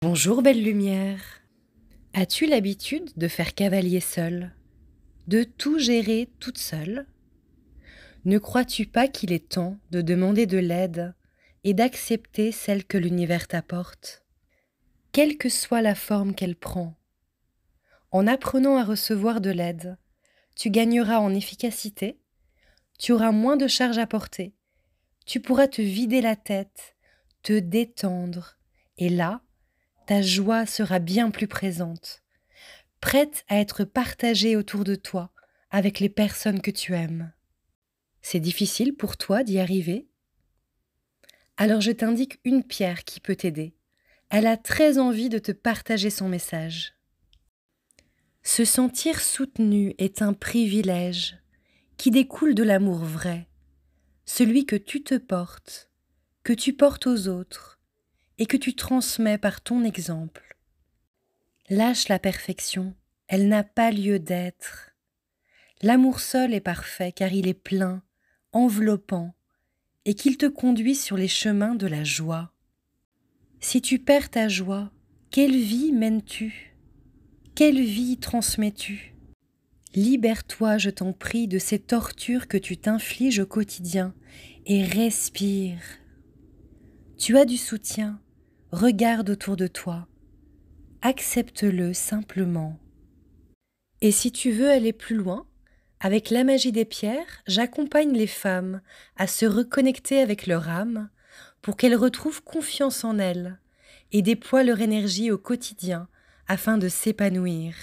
Bonjour belle lumière. As-tu l'habitude de faire cavalier seul De tout gérer toute seule Ne crois-tu pas qu'il est temps de demander de l'aide et d'accepter celle que l'univers t'apporte Quelle que soit la forme qu'elle prend. En apprenant à recevoir de l'aide, tu gagneras en efficacité, tu auras moins de charges à porter, tu pourras te vider la tête, te détendre, et là, ta joie sera bien plus présente, prête à être partagée autour de toi avec les personnes que tu aimes. C'est difficile pour toi d'y arriver Alors je t'indique une pierre qui peut t'aider. Elle a très envie de te partager son message. Se sentir soutenu est un privilège qui découle de l'amour vrai, celui que tu te portes, que tu portes aux autres, et que tu transmets par ton exemple. Lâche la perfection, elle n'a pas lieu d'être. L'amour seul est parfait car il est plein, enveloppant, et qu'il te conduit sur les chemins de la joie. Si tu perds ta joie, quelle vie mènes-tu Quelle vie transmets-tu Libère-toi, je t'en prie, de ces tortures que tu t'infliges au quotidien et respire. Tu as du soutien, regarde autour de toi, accepte-le simplement. Et si tu veux aller plus loin, avec la magie des pierres, j'accompagne les femmes à se reconnecter avec leur âme pour qu'elles retrouvent confiance en elles et déploient leur énergie au quotidien afin de s'épanouir.